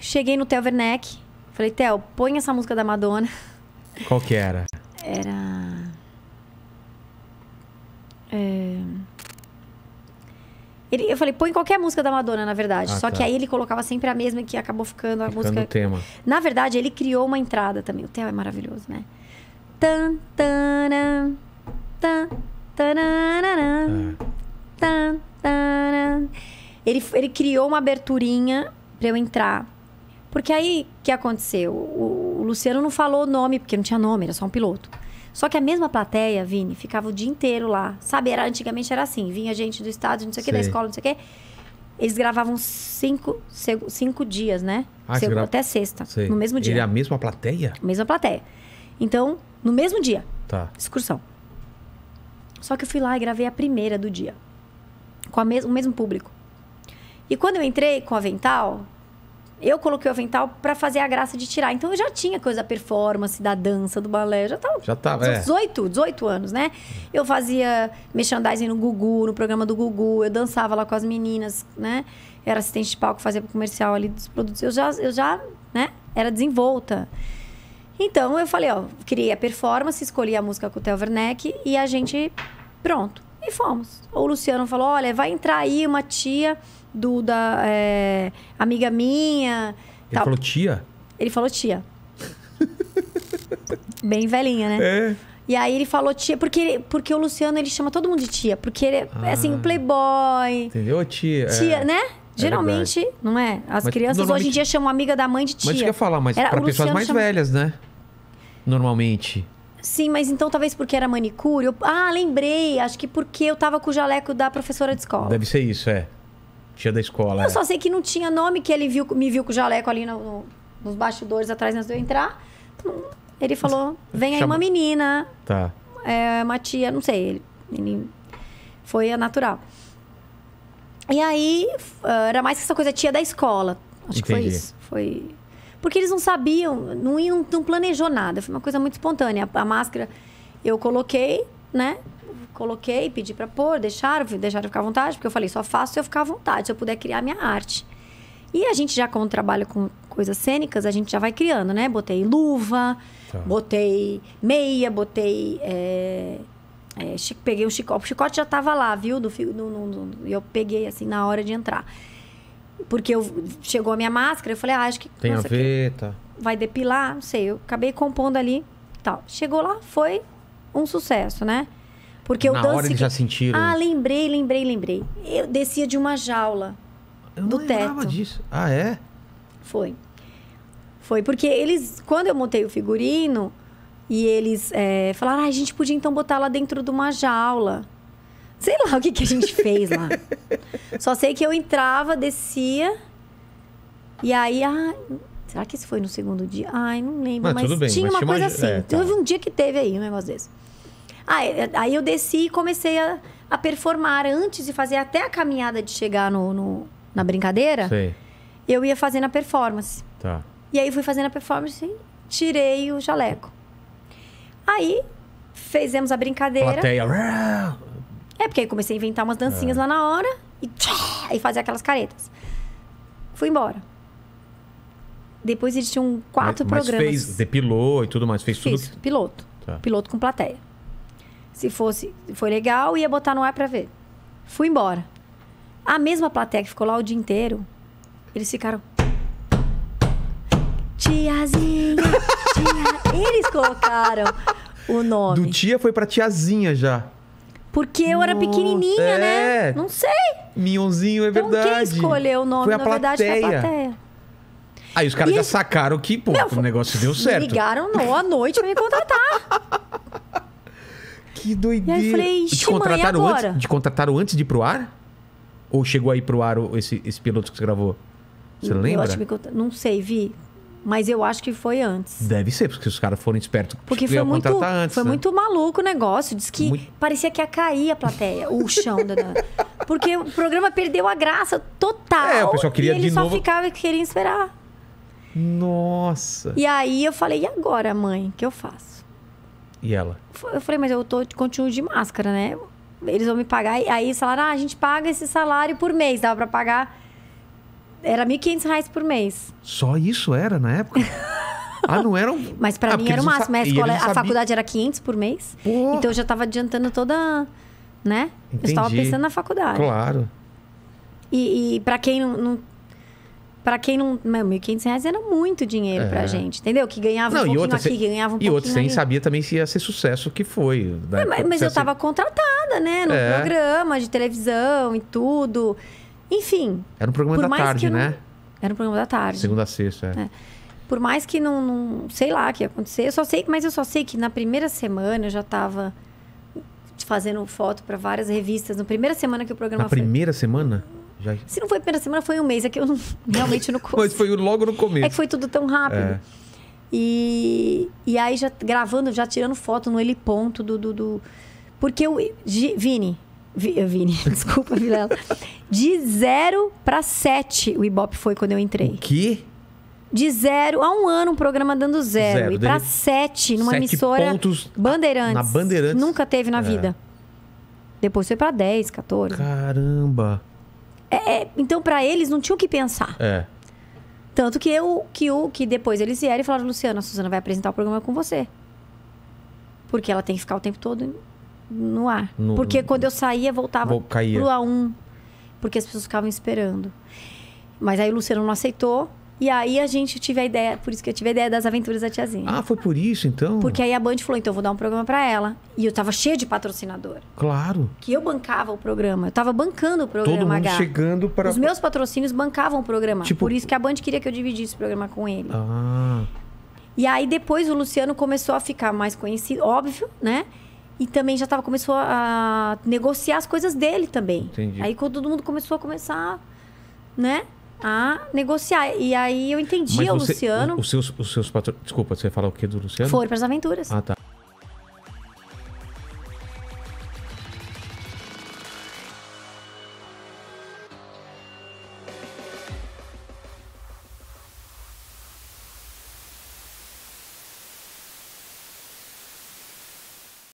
Cheguei no Theo Werneck. Falei, Theo, põe essa música da Madonna. Qual que era? Era. É... Ele, eu falei, põe qualquer música da Madonna, na verdade. Ah, Só tá. que aí ele colocava sempre a mesma que acabou ficando a ficando música. tema. Na verdade, ele criou uma entrada também. O Theo é maravilhoso, né? Tan, tanan, tan, tananan, é. tan, tanan. Ele, ele criou uma aberturinha pra eu entrar. Porque aí, o que aconteceu? O, o Luciano não falou o nome, porque não tinha nome, era só um piloto. Só que a mesma plateia, Vini, ficava o dia inteiro lá. Sabe, era, antigamente era assim. Vinha gente do estado, não sei o que, da escola, não sei o que. Eles gravavam cinco, cinco dias, né? Ah, Segu grava... Até sexta, sei. no mesmo dia. Ele é a mesma plateia? Mesma plateia. Então, no mesmo dia. Tá. Excursão. Só que eu fui lá e gravei a primeira do dia. Com mes o mesmo público. E quando eu entrei com o avental, eu coloquei o avental para fazer a graça de tirar. Então eu já tinha coisa da performance, da dança, do balé, já tava. Já tava, é. 18, 18 anos, né? Eu fazia merchandising no Gugu, no programa do Gugu, eu dançava lá com as meninas, né? Eu era assistente de palco, fazia comercial ali dos produtos. Eu já, eu já, né? Era desenvolta. Então eu falei, ó, criei a performance, escolhi a música com o Theo Werneck e a gente pronto. E fomos. O Luciano falou: olha, vai entrar aí uma tia do, da é, amiga minha. Ele tal. falou tia? Ele falou tia. Bem velhinha, né? É. E aí ele falou tia, porque, porque o Luciano ele chama todo mundo de tia, porque ele é ah. assim, playboy. Entendeu? Tia. Tia, é, né? É Geralmente, é não é? As mas crianças hoje em dia chamam amiga da mãe de tia. Mas isso que eu ia falar, mas para pessoas mais chama... velhas, né? Normalmente. Sim, mas então talvez porque era manicure. Eu... Ah, lembrei. Acho que porque eu tava com o jaleco da professora de escola. Deve ser isso, é. Tia da escola. Eu é. só sei que não tinha nome, que ele viu, me viu com o jaleco ali no, no, nos bastidores atrás antes de eu entrar. Então, ele falou: vem aí Chama... uma menina. Tá. É, uma tia, não sei. Ele, foi natural. E aí, ah, era mais que essa coisa tia da escola. Acho Entendi. que foi isso. Foi porque eles não sabiam, não, iam, não planejou nada. Foi uma coisa muito espontânea. A, a máscara eu coloquei, né? Coloquei, pedi para pôr, deixaram, deixaram ficar à vontade, porque eu falei, só faço se eu ficar à vontade, se eu puder criar minha arte. E a gente já, como trabalha com coisas cênicas, a gente já vai criando, né? Botei luva, tá. botei meia, botei. É, é, peguei o chicote. O chicote já estava lá, viu? Do, no, no, no, eu peguei assim na hora de entrar. Porque eu, chegou a minha máscara, eu falei, ah, acho que. Tem nossa, a ver, tá. Vai depilar, não sei. Eu acabei compondo ali tal. Chegou lá, foi um sucesso, né? Porque Na eu danço. Hora eles já sentiram. Ah, lembrei, lembrei, lembrei. Eu descia de uma jaula. Eu do não teto. disso. Ah, é? Foi. Foi porque eles, quando eu montei o figurino, e eles é, falaram, ah, a gente podia então botar lá dentro de uma jaula. Sei lá o que, que a gente fez lá. Só sei que eu entrava, descia. E aí, ah, será que isso foi no segundo dia? Ai, não lembro. Mas, mas bem, tinha mas uma coisa assim. É, tá. Teve um dia que teve aí um negócio desse. Aí, aí eu desci e comecei a, a performar antes de fazer até a caminhada de chegar no, no na brincadeira. Sei. Eu ia fazendo a performance. Tá. E aí fui fazendo a performance e tirei o jaleco. Aí fizemos a brincadeira. Plateia. É, porque aí comecei a inventar umas dancinhas é. lá na hora e, tchá, e fazer aquelas caretas. Fui embora. Depois tinham quatro mas, mas programas. Mas fez, depilou e tudo mais, fez Fiz, tudo. Que... piloto. Tá. Piloto com plateia. Se fosse, foi legal, ia botar no ar pra ver. Fui embora. A mesma plateia que ficou lá o dia inteiro, eles ficaram. Tiazinha, tia. Eles colocaram o nome. Do tia foi pra tiazinha já. Porque eu era pequenininha, né? É. Não sei. Minhãozinho é então, verdade. Então quem escolheu o nome, foi a na plateia. verdade, foi a plateia. Aí os caras já esse... sacaram que, pô, o negócio deu certo. Ligaram não, à noite pra me contratar. que doideira. E aí eu falei, te contrataram mãe, Antes, te contrataram antes de ir pro ar? Ou chegou aí pro ar esse, esse piloto que você gravou? Você eu lembra? Que me... Não sei, Vi. Mas eu acho que foi antes. Deve ser, porque os caras foram espertos. Tipo, porque foi muito, antes, foi né? muito maluco o negócio. Diz que muito... parecia que ia cair a plateia, o chão. da... Porque o programa perdeu a graça total. É, o pessoal queria e ele só novo... ficava e queria esperar. Nossa. E aí eu falei, e agora, mãe? O que eu faço? E ela? Eu falei, mas eu tô, continuo de máscara, né? Eles vão me pagar. Aí eles falaram, ah, a gente paga esse salário por mês. Dava para pagar era 1.500 reais por mês. Só isso era na época? Ah, não eram. Mas para ah, mim era o máximo. A, escola, a faculdade era 500 por mês. Porra. Então eu já estava adiantando toda. Né? Entendi. Eu estava pensando na faculdade. Claro. E, e para quem não. não para quem não. Meu, 1.500 reais era muito dinheiro é. pra gente, entendeu? Que ganhava não, um pouquinho outra, aqui, cê, ganhava um pouquinho. E outros você nem sabia também se ia ser sucesso que foi. Né? É, mas, mas eu estava contratada, né? No é. programa de televisão e tudo. Enfim. Era um programa da tarde, né? Era um programa da tarde. Segunda a sexta, é. é. Por mais que não, não, sei lá o que ia acontecer, eu só sei, mas eu só sei que na primeira semana eu já estava fazendo foto para várias revistas. Na primeira semana que o programa na foi. Na primeira semana? Já... Se não foi a primeira semana, foi um mês. É que eu realmente não mas foi logo no começo. É que foi tudo tão rápido. É. E, e aí já gravando, já tirando foto no heliponto do... do, do... Porque o Vini, eh, Vini, desculpa, Vilela. De 0 para 7 o Ibope foi quando eu entrei. O que? De zero a um ano, um programa dando zero. zero. E para sete, numa sete emissora Bandeirantes. Na Bandeirantes. Nunca teve na é. vida. Depois foi para 10, 14. Caramba! É, é, então, para eles, não tinha o que pensar. É. Tanto que eu, que o que depois eles vieram e falaram, Luciana, a Suzana vai apresentar o programa com você. Porque ela tem que ficar o tempo todo no ar. No, porque quando eu saía, voltava vou, pro A1. Porque as pessoas ficavam esperando. Mas aí o Luciano não aceitou. E aí a gente tive a ideia, por isso que eu tive a ideia das aventuras da tiazinha. Ah, foi por isso então? Porque aí a Band falou, então eu vou dar um programa para ela. E eu tava cheia de patrocinador. Claro. Que eu bancava o programa. Eu tava bancando o programa Todo mundo H. chegando para Os meus patrocínios bancavam o programa. Tipo... Por isso que a Band queria que eu dividisse o programa com ele. Ah. E aí depois o Luciano começou a ficar mais conhecido, óbvio, né? E também já tava, começou a negociar as coisas dele também. Entendi. Aí quando todo mundo começou a começar, né? a negociar. E aí eu entendi Mas o Luciano. Os seus, os seus patro... Desculpa, você fala o que do Luciano? Foram para as aventuras. Ah, tá.